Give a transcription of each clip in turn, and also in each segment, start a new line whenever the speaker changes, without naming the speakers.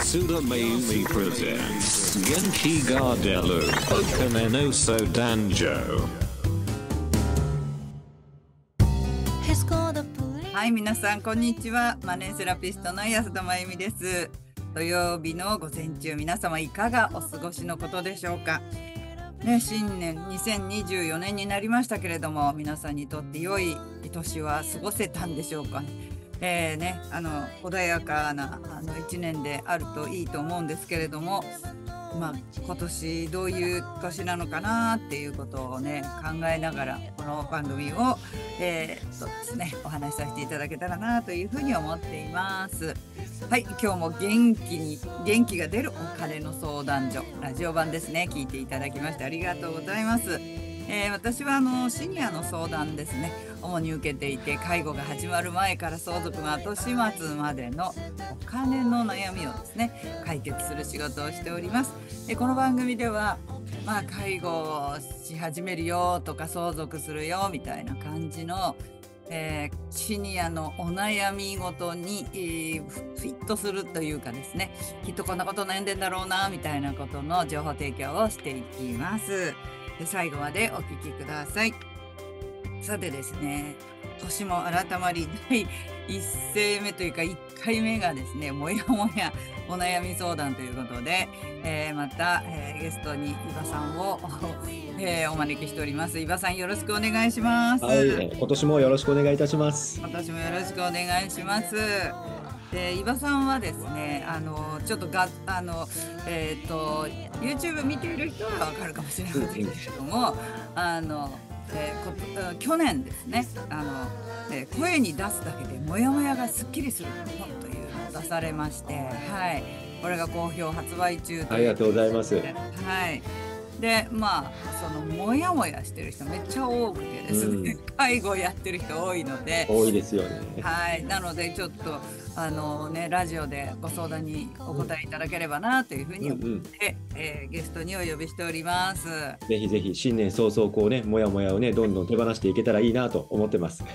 Matsuda Mayumi presents Genki g a r d e l
はい皆さんこんにちはマネーセラピストの安田真由美です土曜日の午前中皆様いかがお過ごしのことでしょうかね新年2024年になりましたけれども皆さんにとって良い年は過ごせたんでしょうか、ねえーね、あの穏やかなあの1年であるといいと思うんですけれども、まあ、今年どういう年なのかなっていうことをね考えながらこの番組を、えー、そうですねお話しさせていただけたらなというふうに思っています。はい今日も元気に元気が出るお金の相談所ラジオ版ですね聞いていただきましてありがとうございます。えー、私はあのシニアの相談ですね主に受けていて介護が始まる前から相続の後始末までのお金の悩みをですね解決する仕事をしております。でこの番組ではまあ介護をし始めるよとか相続するよみたいな感じのえー、シニアのお悩みごとに、えー、フィットするというかですねきっとこんなこと悩んでんだろうなみたいなことの情報提供をしていきます。最後までお聴きください。さてですね、年も改まり第1声目というか1回目がですね、もやもやお悩み相談ということで、えー、また、えー、ゲストに伊庭さんを、えー、お招きしております。伊庭さんよろしくお願いします。はい、
今年もよろしくお願いいたします。
今年もよろしくお願いします。で伊庭さんはですねあのちょっとがあの、えーと、YouTube 見ている人は分かるかもしれませんけれどもあの、えー、去年ですねあの、えー、声に出すだけでモヤモヤがすっきりする本というのを出されまして、はい、これが好評発売中というありがとうございます。はいでまあそのモヤモヤしてる人めっちゃ多くてですね、うん、介護やってる人多いので多いですよねはいなのでちょっとあのねラジオでご相談にお答えいただければなというふうに思って、うんえー、ゲストにお呼びしております
ぜひぜひ新年早々こうねモヤモヤをねどんどん手放していけたらいいなと思ってます い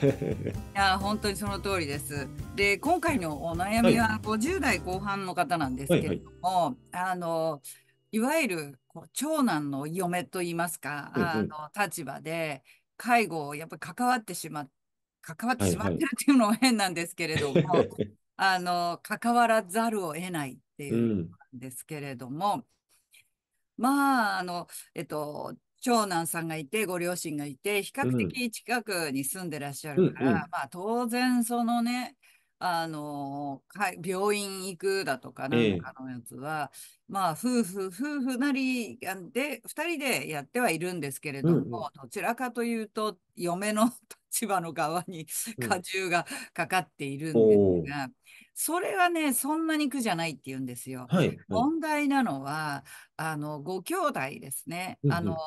や本当にその通りですで今回のお悩みは50代後半の方なんですけれども、はいはいはい、あのいわゆるこう長男の嫁といいますか、あの立場で介護をやっぱり関わってしまって関わってしまってるっていうのも変なんですけれども、はいはい、あの関わらざるを得ないっていうんですけれども、うん、まああのえっと長男さんがいてご両親がいて比較的近くに住んでらっしゃるから、うんうん、まあ当然そのねあの病院行くだとかなんかのやつは、ええ、まあ夫婦夫婦なりで2人でやってはいるんですけれども、うんうん、どちらかというと嫁の 立場の側に 荷重がかかっているんですが、うん、それはねそんなに苦じゃないって言うんですよ。はいはい、問題なのはあのご兄弟ですね。うんうん、あの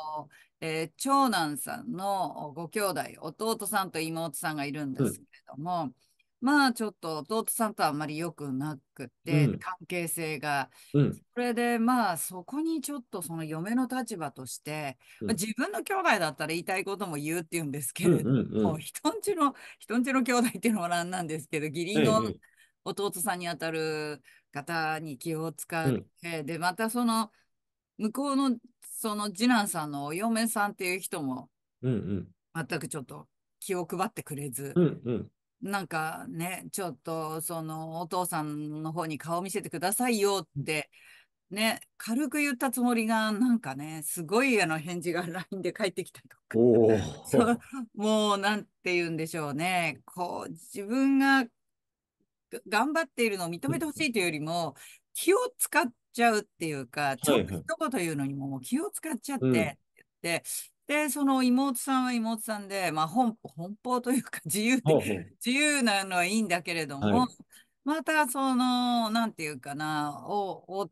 えー、長男さんのご兄弟弟さんと妹さんがいるんですけれども。うまあちょっと弟さんとあんまり良くなくて、うん関係性が。うんそれでまあそこにちょっとその嫁の立場として、うんまあ自分の兄弟だったら言いたいことも言うっていうんですけれど、うんうんも 人んちの人んちの兄弟っていうのもなんなんですけど義理の弟さんにあたる方に気を使って、でまたその向こうのその次男さんのお嫁さんっていう人も全くちょっと気を配ってくれず、うんうんなんかね、ちょっとそのお父さんの方に顔見せてくださいよって、ね、軽く言ったつもりが、なんかね、すごいあの返事が LINE で返ってきたと
か
そうもうなんて言うんでしょうね、こう自分が頑張っているのを認めてほしいというよりも、気を使っちゃうっていうか、ちょっと一言言うのにももう気を使っちゃって、って、で、その妹さんは妹さんで、まあ本、奔放というか自由ほ自由なのはいいんだけれども、はいまたその、なんていうかな、お、お、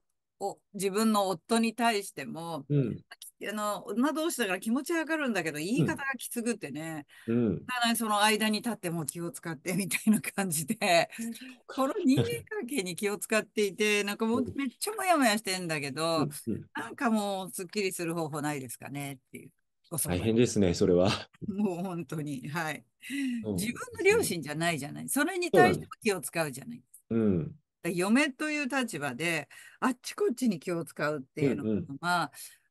お自分の夫に対しても、うんあの、女同士だから気持ちわかるんだけど、言い方がきつくてね、うんだその間に立ってもう気を使ってみたいな感じで、この人間関係に気を使っていて、なんかもうめっちゃもやもやしてんだけど、なんかもうすっきりする方法ないですかねっていう。大変
ですね、それは。
もう本当に、はい。自分の両親じゃないじゃない。それに対しても気を使うじゃないうん、嫁という立場で、あっちこっちに気を使うっていうのが、うんうん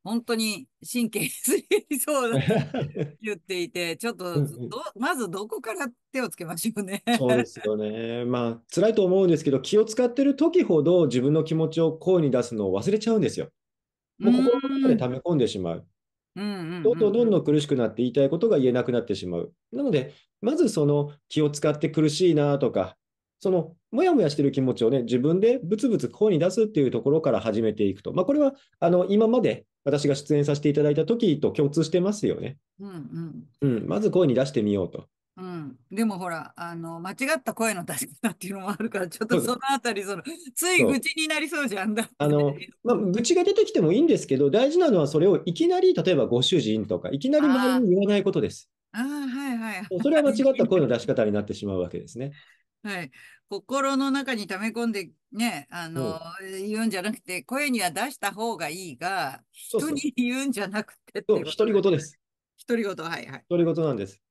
本当に神経すりそうだと 言っていて、ちょっとまずどこから手をつけましょうねそうです
よね。まあ、辛いと思うんですけど、気を使ってる時ほど自分の気持ちを声に出すのを忘れちゃうんですよ。もう心の中で溜め込んでしまう。
どんどん
どんどん苦しくなって言いたいことが言えなくなってしまう。なので、まずその気を使って苦しいなとか、そのもやもやしてる気持ちをね、自分でブツブツ声に出すっていうところから始めていくと。まあ、これはあの今まで私が出演させていただいた時と共通してますよね。うん、うん、うんまず声に出してみようと。
うん、でもほらあの間違った声の出し方っていうのもあるからちょっとそのあたりそのつい愚痴になりそうじゃんだ、あの、まあ、
愚痴が出てきてもいいんですけど大事なのはそれをいきなり例えばご主人とかいきなり周りに言わないことです。
あはいはい、それは間
違った声の出し方になってしまうわけですね。
はい、心の中に溜め込んでねあの、言うんじゃなくて声には出した方がいいが人に言うんじゃなくてそうそう独り言です。独り言はいはい。
独り言なんです。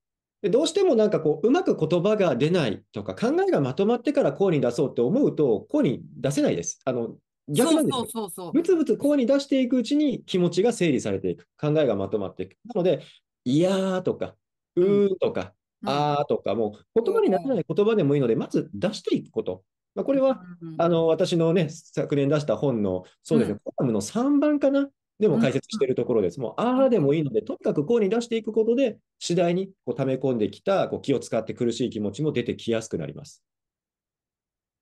どうしてもなんかこう、うまく言葉が出ないとか、考えがまとまってからこうに出そうって思うと、こうに出せないです。あの、逆なんですよ。そう
そうそうぶつ
ぶつこうに出していくうちに気持ちが整理されていく。考えがまとまっていく。なので、いやーとか、うーとか、うん、あーとか、もう言葉にならない言葉でもいいので、まず出していくこと。まあ、これは、うん、あの、私のね、昨年出した本の、そうですね、うん、コラムの3番かな。でも解説しているところです。もう、ああでもいいので、とにかくこうに出していくことで、次第にこう溜め込んできたこう気を使って苦しい気持ちも出てきやすくなります。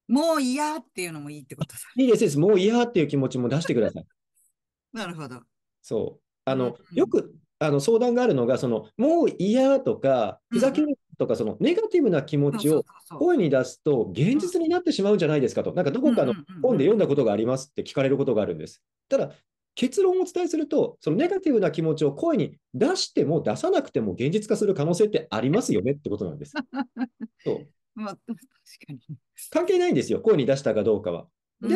もう嫌っていうのもいいってこと
いいです。です。もう嫌っていう気持ちも出してください。
なるほど。
そう。あの、よくあの相談があるのが、その、もう嫌とか、ふざけるとか、そのネガティブな気持ちを声に出すと、現実になってしまうんじゃないですかと、なんかどこかの本で読んだことがありますって聞かれることがあるんです。ただ、結論をお伝えすると、そのネガティブな気持ちを声に出しても出さなくても現実化する可能性ってありますよねってことなんです。そうまあ、確かに関係ないんですよ、声に出したかどうかは。で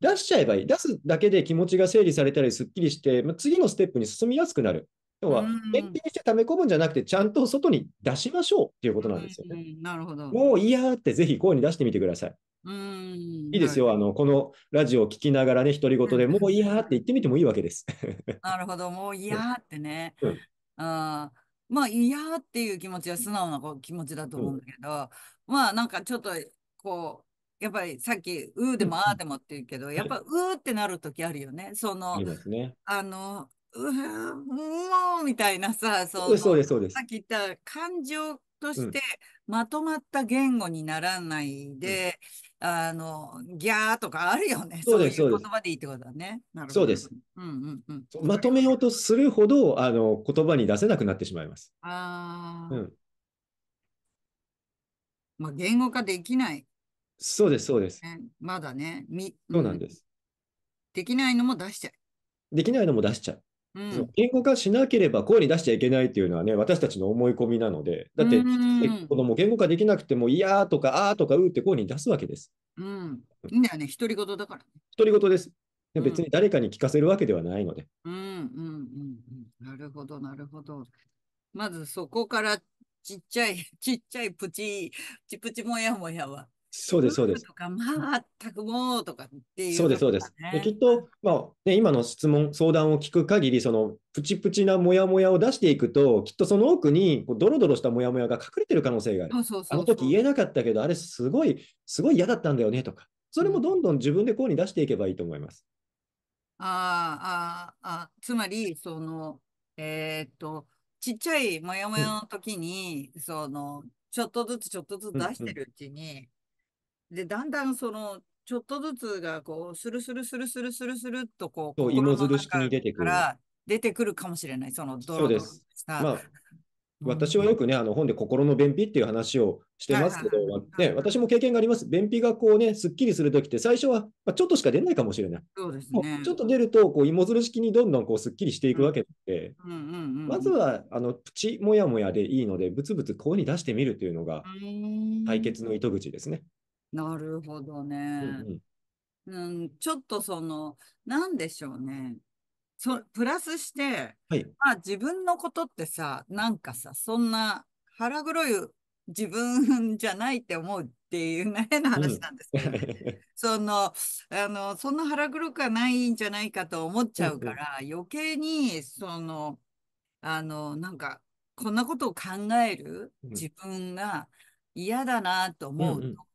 出しちゃえばいい。出すだけで気持ちが整理されたり、すっきりして、まあ、次のステップに進みやすくなる。要は、返品して溜め込むんじゃなくて、ちゃんと外に出しましょうっていうことなんですよ
ね。なるほど。も
う嫌って、ぜひ声に出してみてください。
うんいいです
よ、あの、このラジオを聞きながらね、独り言でもういやーって言ってみてもいいわけです。
なるほど、もういやーってね。うん、あまあ、いやーっていう気持ちは素直な気持ちだと思うんだけど、うん、まあ、なんかちょっと、こう、やっぱりさっき、うーでもあーでもって言うけど、やっぱうーってなるときあるよね。その、ね、あの、うーもうみたいなさ、そうそうです、そうです。さっき言った感情として、まとまった言語にならないで、うん、あの、ギャーとかあるよね。そういう言葉でいいってことだね。なるほど。そうです。んうんうん。ま
とめようとするほど、あの、言葉に出せなくなってしまいます。
ああ。うん。まあ、言語化できない。
そうです、そうです。
まだね。みそうなんです、できないのも出しちゃう。
できないのも出しちゃう。うん、言語化しなければ声に出しちゃいけないっていうのはね、私たちの思い込みなので、だって、子供言語化できなくても、いやとか、あとか、うって声に出すわけです。
うん。いいんだよね、独り言だから。
独り言です。別に誰かに聞かせるわけではないので。
うん、うん、うん、うん。なるほど、なるほど。まずそこからちっちゃい、ちっちゃいプチ、プチプチもやもやは
そうです、そうです。と
か、ま全くもうとかっていう、ね、そうです、そうです。できっと、ま
あね、今の質問、相談を聞く限り、そのプチプチなモヤモヤを出していくと、きっとその奥にこうドロドロしたモヤモヤが隠れてる可能性がある。あの時言えなかったけど、あれすごい、すごい嫌だったんだよねとか、それもどんどん自分でこうに出していけばいいと思います。
うん、ああ、あつまり、その、えー、っと、ちっちゃいモヤモヤの時に、うん、その、ちょっとずつちょっとずつ出してるうちに、うんうんで、だんだんその、ちょっとずつが、こう、スルスルスルスルスルスルとこう、そう芋づる
式に出てくる。から
出てくるかもしれない、そのうです。まあ、
私はよくね、あの本で心の便秘っていう話をしてますけど、ね、私も経験があります。便秘がこうね、すっきりするときって、最初は、まあ、ちょっとしか出ないかもしれない。
そうですね、ちょっ
と出ると、こう、芋づる式にどんどんこうすっきりしていくわけで、
まずは、
あの、プチもやもやでいいので、ぶつぶつこうに出してみるというのが、解決の糸口ですね。
なるほどね。うんうん、ちょっとその、なんでしょうね。そプラスして、はい、まあ自分のことってさ、なんかさ、そんな腹黒い自分じゃないって思うっていう変な 話なんですけど、うん、その、あの、そんな腹黒くはないんじゃないかと思っちゃうから、余計に、その、あの、なんか、こんなことを考える自分が嫌だなと思うと、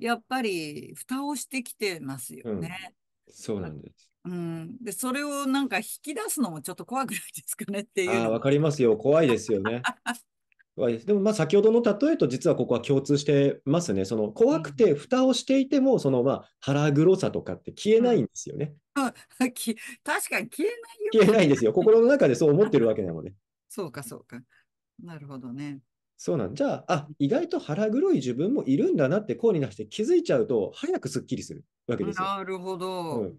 やっぱり蓋をしてきてますよね。
うん、そうなんです。
うん、でそれをなんか引き出すのもちょっと怖くないですかねっていう。わ
かりますよ、怖いですよね。でもまあ先ほどの例えと実はここは共通してますね。その怖くて蓋をしていても、そのまあ腹黒さとかって消えないんですよね。
うん、確かに消えないよ、ね。消えない
んですよ。心の中でそう思ってるわけなので。
そうかそうか。なるほどね。
そうなんじゃあ、あ意外と腹黒い自分もいるんだなってこうになって気づいちゃうと、早くすっきりするわけですよ。なるほど、うん、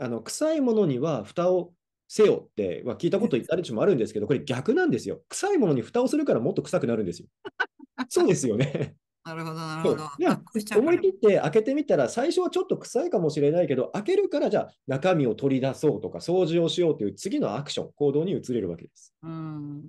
あの臭いものには蓋をせよって、まあ、聞いたこと誰しもあるんですけど、これ逆なんですよ。臭いものに蓋をするからもっと臭くなるんですよ。そうですよね。
なるほど、なるほど。
思い切って開けてみたら、最初はちょっと臭いかもしれないけど、開けるから、じゃあ、中身を取り出そうとか、掃除をしようという次のアクション、行動に移れるわけです。
うん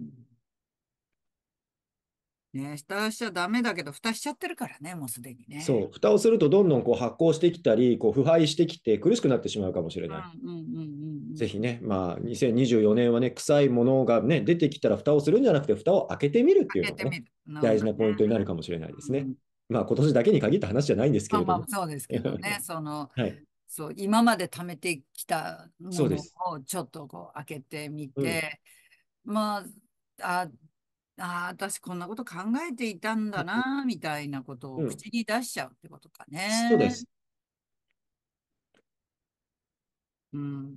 ね、蓋しちゃダメだけど、蓋しちゃってるからね、もうすでにね。そ
う、蓋をするとどんどんこう発酵してきたり、こう腐敗してきて苦しくなってしまうかもしれない。
うんうんうん
ぜひね、まあ、2024年はね、臭いものがね、出てきたら蓋をするんじゃなくて、蓋を開けてみるっていうのが、ね、大事なポイントになるかもしれないですね。うんまあ、今年だけに限った話じゃないんですけれども。まあそうですけどね、
その、はいそう今まで貯めてきたものをちょっとこう開けてみて、うん、まああああ、私こんなこと考えていたんだな、みたいなことを口に出しちゃうってことかね。そうです。。う
ん。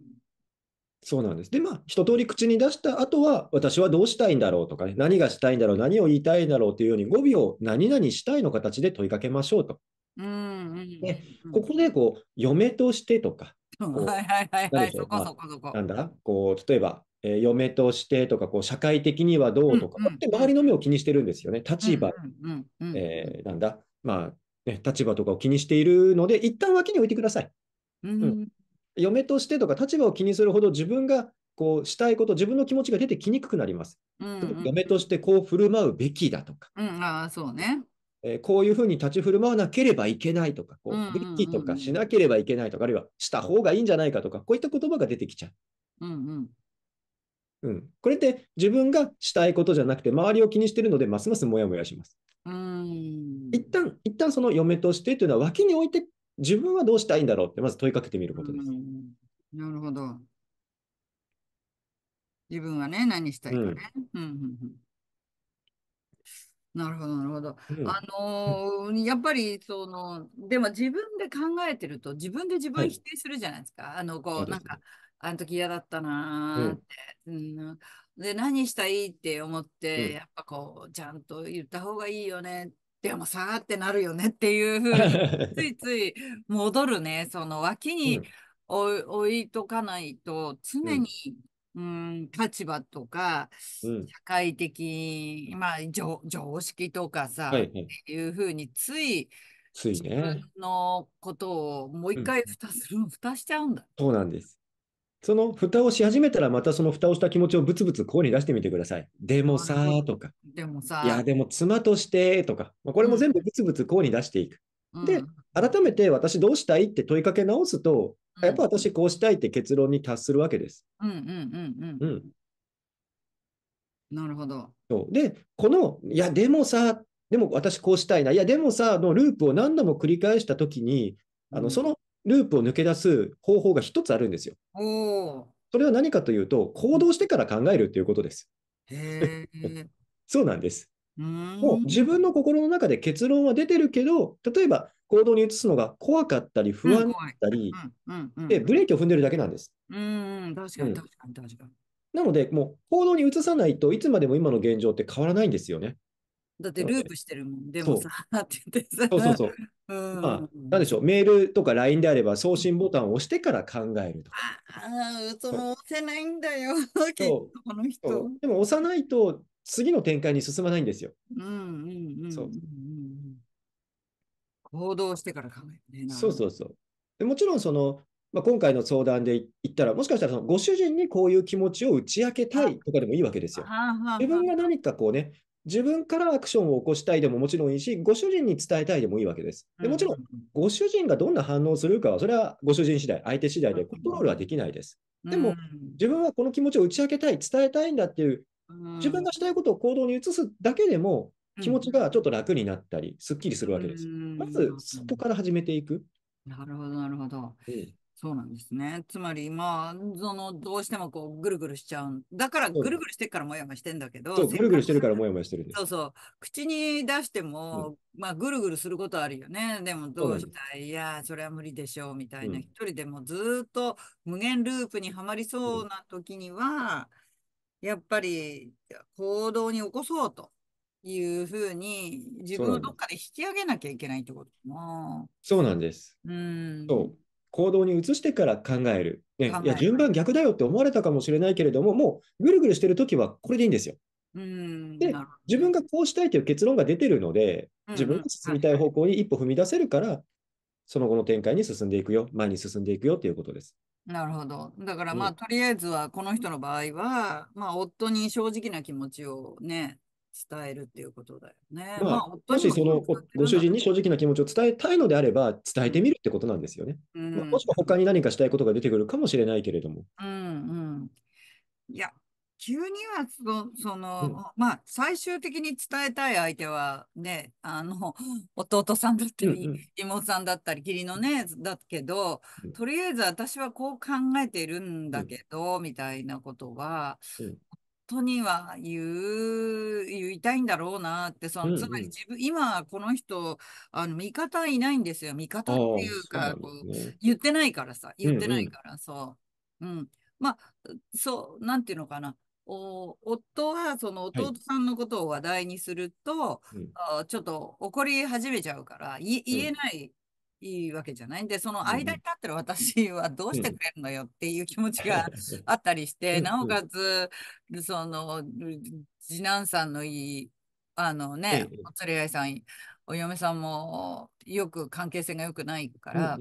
そうなんです。で、まあ、一通り口に出した後は、私はどうしたいんだろうとかね、何がしたいんだろう、何を言いたいんだろうというように、語尾を何々したいの形で問いかけましょうと。
うんうん。うんここで、
こう、嫁としてとか、
はいはいはいはい。そうこそこそ
こ。なんだ、こう、例えば、えー、嫁としてとかこう社会的にはどうとか、うん周りの目を気にしてるんですよね立場、うんえなんだまあ、ね、立場とかを気にしているので一旦脇に置いてください、うん、嫁としてとか立場を気にするほど自分がこうしたいこと自分の気持ちが出てきにくくなります、うんうん、嫁としてこう振る舞うべきだとか、
うん、あそうね
えこういうふうに立ち振る舞わなければいけないとか、こう、べきとかしなければいけないとか、あるいはした方がいいんじゃないかとか、こういった言葉が出てきちゃう。うんうん、うん、これって自分がしたいことじゃなくて周りを気にしてるのでますますモヤモヤします。
うん一旦
一旦その嫁としてというのは脇に置いて自分はどうしたいんだろうってまず問いかけてみること
です。なるほど。自分はね何したいかね。うん、うんうんなるほど、なるほど。うん、あのー、やっぱり、その、でも自分で考えてると、自分で自分否定するじゃないですか。はい、あの、こう、なんか、あの時嫌だったなーって、うん、うん、で、何したいって思って、うん、やっぱこう、ちゃんと言った方がいいよね。でもさーってなるよねっていうふうに、ついつい戻るね。その脇に置,、置いとかないと、常に、うん、立場とか、社会的、まあ、常識とかさ、はいはい、っていうふうについ、
ついね。
のことをもう一回蓋する、うん、蓋しちゃうんだ。
そうなんです。その蓋をし始めたら、またその蓋をした気持ちをぶつぶつ声に出してみてください。でもさーとか。
でもさいや、で
も妻としてとか。まあ、これも全部ぶつぶつ声に出していく。うん、で、改めて私どうしたいって問いかけ直すと、うん、やっぱ私こうしたいって結論に達するわけです。
うんうんうんうん。うん、なるほど。
そうで、この、いや、でもさ、でも私こうしたいな、いや、でもさ、のループを何度も繰り返したときに、あのそのループを抜け出す方法が一つあるんですよ。それは何かというと、行動してから考えるということです。そうなんです。
もう自
分の心の中で結論は出てるけど、例えば行動に移すのが怖かったり不安だったり、でブレーキを踏んでるだけなんです。
うん、確かに確かに確かに。
なので、もう行動に移さないといつまでも今の現状って変わらないんですよね。
だってループしてるもん、でもさ、って言ってさ。そうそうそう。うんまあ、なんで
しょう、メールとか LINE であれば送信ボタンを押してから考える
と。ああ、その押せないんだよ、結構 この人。
でも押さないと次の展開に進まないんですよ。うんうんうん。
行動してから考
えるね。そうそうそう。でもちろんその、まあ、今回の相談で言ったら、もしかしたらそのご主人にこういう気持ちを打ち明けたいとかでもいいわけですよ。
自分が何
かこうね、自分からアクションを起こしたいでももちろんいいし、ご主人に伝えたいでもいいわけです。でもちろん、ご主人がどんな反応するかは、それはご主人次第、相手次第でコントロールはできないです。でも、自分はこの気持ちを打ち明けたい、伝えたいんだっていう、自分がしたいことを行動に移すだけでも、気持ちがちょっと楽になったり、すっきりするわけです。まず、そ
こから始めていく。なるほど、なるほど。そうなんですね。つまり、まあ、その、どうしてもこう、ぐるぐるしちゃう。だから、ぐるぐるしてからもやもやしてんだけど。そう、ぐるぐるし
てるからもやもやしてるんです。そ
うそう。口に出しても、うん、まあ、ぐるぐるすることあるよね。でも、どうしたいや、それは無理でしょう、みたいな。うん、一人でもずっと無限ループにはまりそうな時には、うん、やっぱり、行動に起こそうと。いうふうに自分をどっかで引き上げなきゃいけないってことかな。
そうなんです。
うん。
そう。行動に移してから考える。ね、いや、順番逆だよって思われたかもしれないけれども、もうぐるぐるしてるときはこれでいいんですよ。
うんで、
自分がこうしたいという結論が出てるので、自分が進みたい方向に一歩踏み出せるから、その後の展開に進んでいくよ、前に進んでいくよっていうことです。
なるほど。だからまあ、うん、とりあえずは、この人の場合は、まあ、夫に正直な気持ちをね、伝えるっていうことだよね。まあ、ま
あ、もしそのご主人に正直な気持ちを伝えたいのであれば、伝えてみるってことなんですよね。うん、まあ、もしくは他に何かしたいことが出てくるかもしれないけれ
ども。うんうん、いや、急にはそ、その、うん、まあ、最終的に伝えたい相手はね、あの、弟さんだったり、うん、妹さんだったり、義理のね、だけど、とりあえず私はこう考えているんだけど、うん、みたいなことは、人には言う言いたいんだろうなってその、うんうん、つまり自分今この人あの味方いないんですよ味方っていうか、ね、こう言ってないからさ言ってないから、うんうん、そううんまあそうなんていうのかなお夫はその弟さんのことを話題にすると、はい、あちょっと怒り始めちゃうから、うん、言えないいいわけじゃないんで、その間に立ってる私はどうしてくれるのよっていう気持ちがあったりして、なおかつ、その、次男さんのいい、あのね、お連れ合いさん、お嫁さんもよく関係性が良くないから、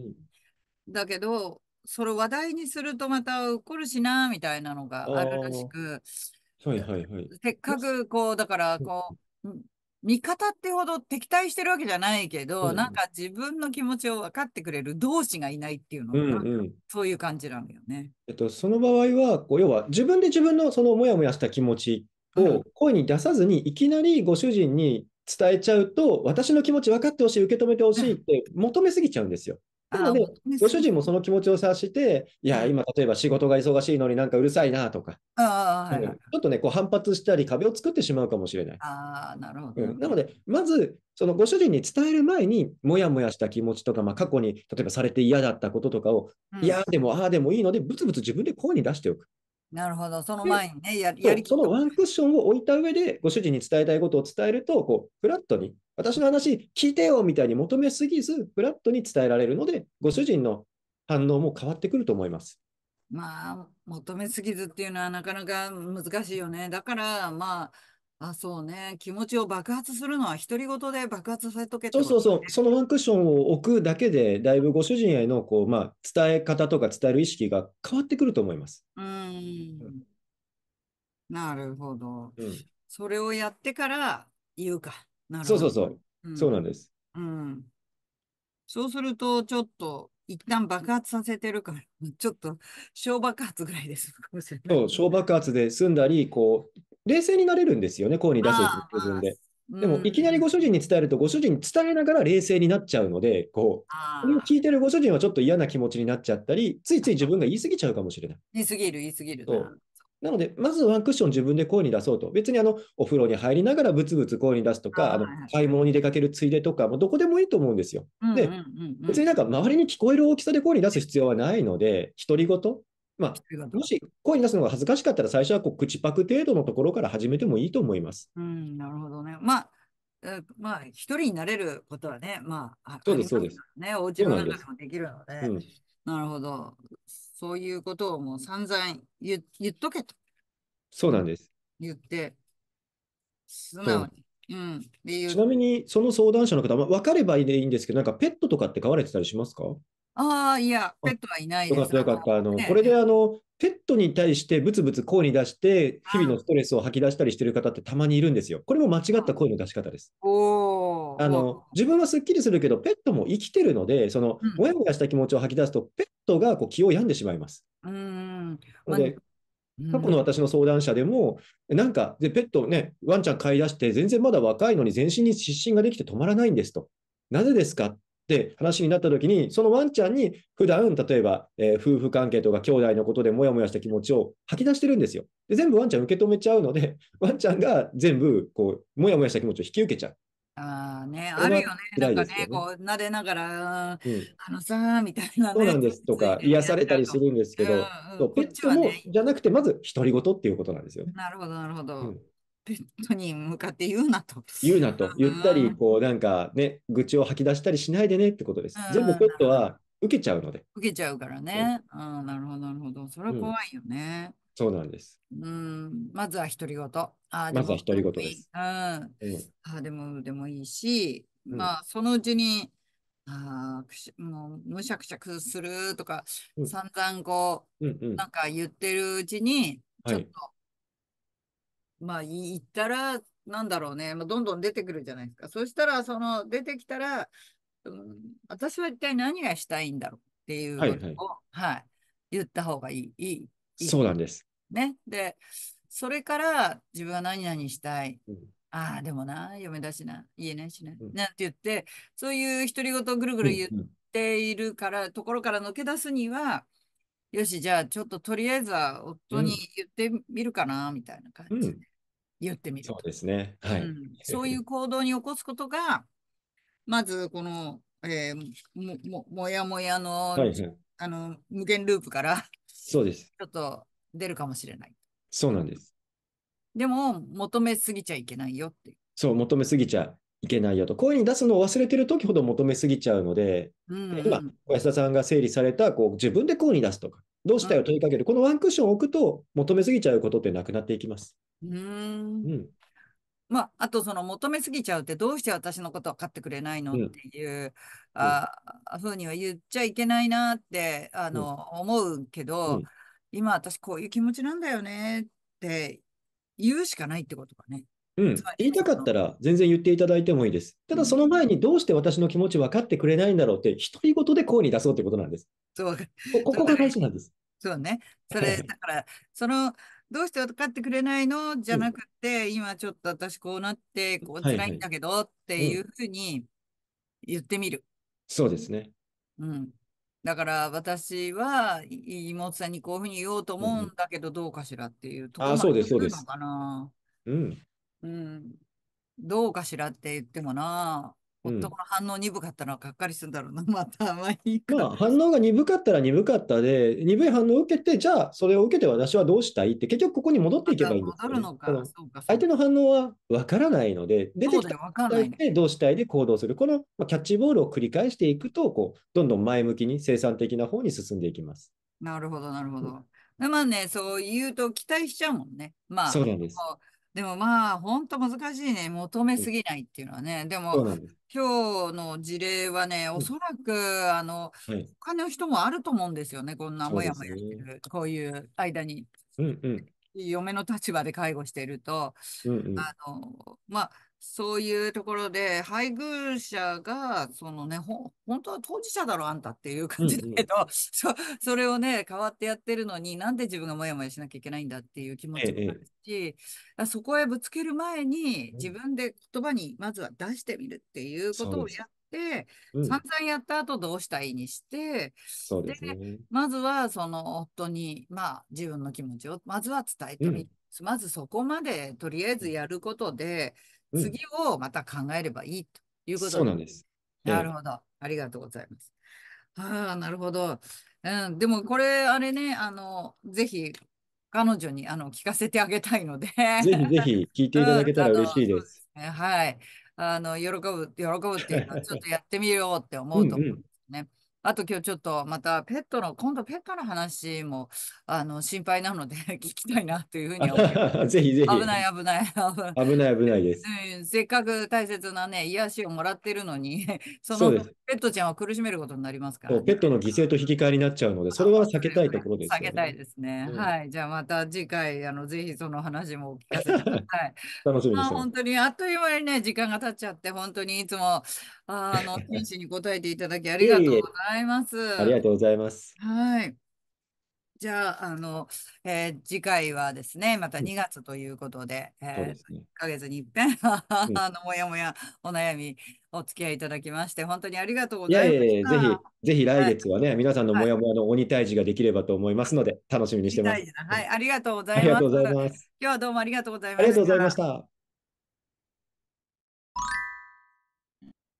だけど、それ話題にするとまた怒るしな、みたいなのがあるらしく、
はいはいはい、
せっかくこう、だからこう、味方ってほど敵対してるわけじゃないけど、うん、なんか自分の気持ちを分かってくれる同士がいないっていうのが、うんうん、そういう感じなのよね。えっ
と、その場合はこう要は自分で自分のそのモヤモヤした気持ちを声に出さずに、いきなりご主人に伝えちゃうと、私の気持ち分かってほしい、受け止めてほしいって求めすぎちゃうんですよ。ご主人もその気持ちを察して、いや、今、例えば仕事が忙しいのになんかうるさいなとか、
ちょ
っとね、反発したり、壁を作ってしまうかもしれない。
ななの
で、まず、そのご主人に伝える前に、もやもやした気持ちとか、過去に例えばされて嫌だったこととかを、嫌いやでも、ああでもいいので、ぶつぶつ自分で声に出しておく。
なるほど、その前にね、ややりそ
のワンクッションを置いた上で、ご主人に伝えたいことを伝えると、こうフラットに、私の話聞いてよみたいに求めすぎず、フラットに伝えられるので、ご主人の反応も変わってくると思います。
まあ、求めすぎずっていうのはなかなか難しいよね。だから、まあ、あ、そうね。気持ちを爆発するのは独り言で爆発させとけってそうこそうそ
う、そのワンクッションを置くだけで、だいぶご主人へのこう、まあ、伝え方とか伝える意識が変わってくると思います。
うん。なるほど。うん、それをやってから言うか。なるほそうど。そうそう、うん。そうなんです。うん。そうすると、ちょっと、一旦爆発させてるから、ちょっと小爆発ぐらいです。そう、
小爆発で済んだり、こう、冷静になれるんですよね、声に出す自分で。でも、いきなりご主人に伝えると、ご主人に伝えながら冷静になっちゃうので、こう、聞いてるご主人はちょっと嫌な気持ちになっちゃったり、ついつい自分が言い過ぎちゃうかもしれない。
言い過ぎる、言い過ぎるな。
なので、まずワンクッション自分で声に出そうと。別にあの、お風呂に入りながらブツブツ声に出すとか、あの、買い物に出かけるついでとか、もうどこでもいいと思うんですよ。
で、別になんか
周りに聞こえる大きさで声に出す必要はないので、独り言、まあ、もし声に出すのが恥ずかしかったら、最初はこう口パク程度のところから始めてもいいと思います。
うん、なるほどね。まあ、まあ、一人になれることはね、まあ、そうです、そうです。ね、お家の中でもできるので、うん、なるほど。そういうことをもう散々言言っとけと。
そうなんです。
言って、素直に。うん、
ちなみに、その相談者の方、まあ、分かればいいんですけど、なんかペットとかって飼われてたりしますか
ああ、いや、ペットはいないです。かった、
よかった。あの、ねこれで、あの、ペットに対してブツブツ声に出して、日々のストレスを吐き出したりしてる方ってたまにいるんですよ。これも間違った声の出し方です。
おお。あ
の、自分はすっきりするけど、ペットも生きてるので、そのもやもやした気持ちを吐き出すと、ペットがこう気を病んでしまいます。
うん。なので、過去の
私の相談者でも、なんか、で、ペットね、ワンちゃん飼い出して、全然まだ若いのに全身に湿疹ができて止まらないんですと。なぜですかで話になった時に、そのワンちゃんに普段例えば、えー、夫婦関係とか兄弟のことでもやもやした気持ちを吐き出してるんですよ。で全部ワンちゃん受け止めちゃうので、ワンちゃんが全部こうもやもやした気持ちを引き受けちゃう。
あね、あるよね。なんかね、こう、撫でながら、うん、あのさみたいな、ね、そうなん
ですとか、癒されたりするんですけど、うペットも、ね、じゃなくて、まず、独り言っていうことなんですよね。
なるほど、なるほど。うんペットに向かって言うなと。
言うなと。言ったり、こう、なんかね、愚痴を吐き出したりしないでねってことです。全部ペットは受けちゃうので。
受けちゃうからね。うん、なるほど、なるほど。それは怖いよね。
そうなんです。
うん、まずは独り言。あまずは独り言です。うん。あでも、でもいいし、まあ、そのうちに、あもう、むしゃくしゃくするとか、散々こう、なんか言ってるうちに、ちょっと、まあ、言ったら、なんだろうね、まあ、どんどん出てくるじゃないですか。そしたら、その出てきたら、うん、私は一体何がしたいんだろうっていうのを、はい、はいはい、言った方がいい。い
いそうなんです。
ね。で、それから自分は何々したい。うん、ああ、でもな、嫁だしな、言えないしな、うん、なんて言って、そういう独り言をぐるぐる言っているから、ところから抜け出すには、よし、じゃあちょっととりあえずは夫に言ってみるかな、みたいな感
じで、言ってみる、うん。そうですね。はい、うん、
そういう行動に起こすことが、まずこの、えー、もももやもやのはい、あの無限ループから
そうです。
ちょっと出るかもしれない。
そうなんです。
でも、求めすぎちゃいけないよって
そう、求めすぎちゃいけないよと。声に出すのを忘れてる時ほど求めすぎちゃうので、うんうん、今、安田さんが整理された、こう自分で声に出すとか、どうしたよ問いかける。このワンクッションを置くと、求めすぎちゃうことってなくなっていきます。
うんうん。まあ、あとその求めすぎちゃうってどうして私のこと分かってくれないのっていう、うん、あ、うん、ふうには言っちゃいけないなってあの、うん、思うけど、今私こういう気持ちなんだよねって言うしかないってことかね。う
ん、言いたかったら全然言っていただいてもいいです。ただその前にどうして私の気持ち分かってくれないんだろうって独り言で声に出そうってことなんです。
そうこ
こが大事なんです。
そうね。それ、だから、その、どうして分かってくれないのじゃなくて、今ちょっと私こうなって、こうい辛いんだけどっていうふうに言ってみる。
そうですね。
うん。だから私は妹さんにこういうふうに言おうと思うんだけど、どうかしらっていうところあそうですまでのかな。うん。うん。どうかしらって言ってもな。夫の反応鈍かったのはがっかりするんだろうな、また、ま
あいいか。まあ、反応が鈍かったら鈍かったで、鈍い反応を受けて、じゃあ、それを受けて私はどうしたいって、結局ここに戻っていけばいいんです相手の反応は分からないので、出てきた相手でどうしたいで行動する。このキャッチボールを繰り返していくと、こうどんどん前向きに生産的な方に進んでいきます。
なるほど、なるほど。まあね、そう言うと期待しちゃうもんね。まあ、そうなんです。でもまあ、本当難しいね。求めすぎないっていうのはね。でも、今日の事例はね、おそらく、あの、はい、他の人もあると思うんですよね、こんなもやもやしてる、ね、こういう間に。うんうん嫁の立場で介護していると、うんうん、あのまあそういうところで、配偶者が、そのね、ほ、本当は当事者だろ、あんたっていう感じだけど、うんうん、そ、それをね、変わってやってるのに、なんで自分がもやもやしなきゃいけないんだっていう気持ちもあるし、ええ、そこへぶつける前に、自分で言葉にまずは出してみるっていうことをやって、うん、散々やった後どうしたいにして、
そうですね、で、
まずはその夫に、まあ自分の気持ちをまずは伝えてみる。うん、まずそこまでとりあえずやることで、うん次をまた考えればいいということ、うん、そうなんです。なるほど。ありがとうございます。ああ、なるほど。うん、でもこれ、あれね、あの、ぜひ、彼女にあの聞かせてあげたいのでぜひぜ
ひ聞いていただけたら嬉しいです。うん、です
ね、はい。あの、喜ぶ、喜ぶっていうのは、ちょっとやってみようって思うと思うんですね。うんうんあと今日ちょっとまたペットの、今度ペットの話もあの心配なので 聞きたいなというふうに
思います。ぜひぜひ。危な
い危ない。
危ない危ないです、
せっかく大切なね、癒しをもらってるのに、そのペットちゃんを苦しめることになりますから、ね、
ペットの犠牲と引き換えになっちゃうので、それは避けたいところです、ね、避
けたいですね。うん、はい。じゃあまた次回、あのぜひその話も聞かせてください。楽しみままあ、本当にあっという間にね、時間が経っちゃって、本当にいつもあの、真摯に答えていただきありがとうございます。ありがとうございます。はい。じゃあ、あの、えー、次回はですね、また2月ということで、うん、えー、1か月に一遍、あの、もやもやお悩み、お付き合いいただきまして、本当にありがとうございます。いやいやぜ
ひ、ぜひ来月はね、はい、皆さんのもやもやの鬼退治ができればと思いますので、楽しみにしてます。
はい、ありがとうございます。今日はどうもありがとうございました。ありがとうご
ざいました。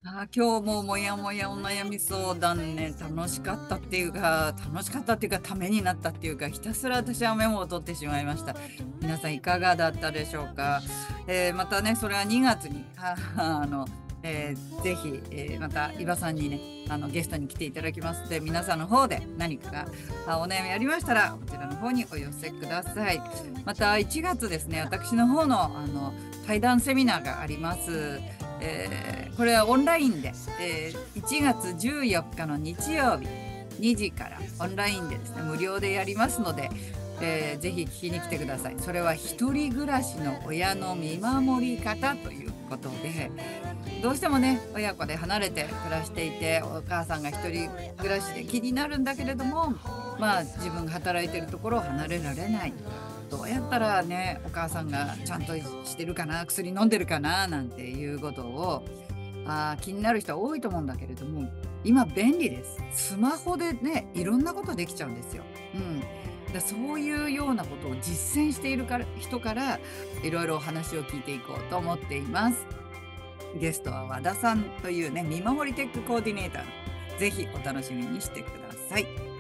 あ今日ももやもやお悩み相談ね楽しかったっていうか楽しかったっていうかためになったっていうかひたすら私はメモを取ってしまいました皆さんいかがだったでしょうか、えー、またねそれは2月に あの、えー、ぜひ、えー、また伊庭さんにねあのゲストに来ていただきますので皆さんの方で何かお悩みありましたらこちらの方にお寄せくださいまた1月ですね私の方のあの対談セミナーがありますえー、これはオンラインで、えー、1月14日の日曜日2時からオンラインでですね無料でやりますので、えー、ぜひ聞きに来てくださいそれは一人暮らしの親の見守り方ということでどうしてもね親子で離れて暮らしていてお母さんが一人暮らしで気になるんだけれどもまあ自分が働いてるところを離れられない。どうやったらねお母さんがちゃんとしてるかな薬飲んでるかななんていうことをあ気になる人は多いと思うんだけれども今便利ですスマホでねいろんなことできちゃうんですよ。うんだそういうようなことを実践しているから人からいろいろお話を聞いていこうと思っています。ゲストは和田さんというね見守りテックコーディネーターぜひお楽しみにしてください。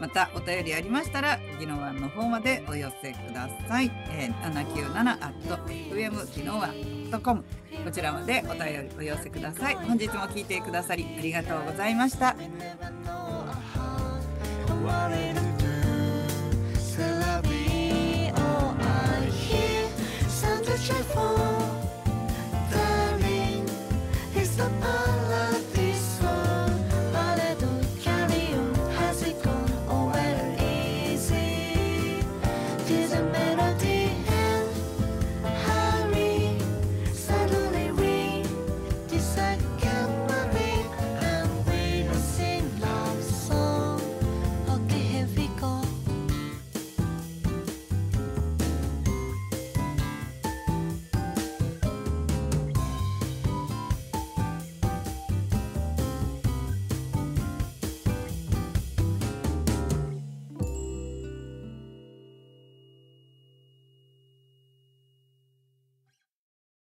またお便りありましたらギノワンの方までお寄せください、えー、797 f m 宜ワン .com こちらまでお便りお寄せください本日も聞いてくださりありがとうございました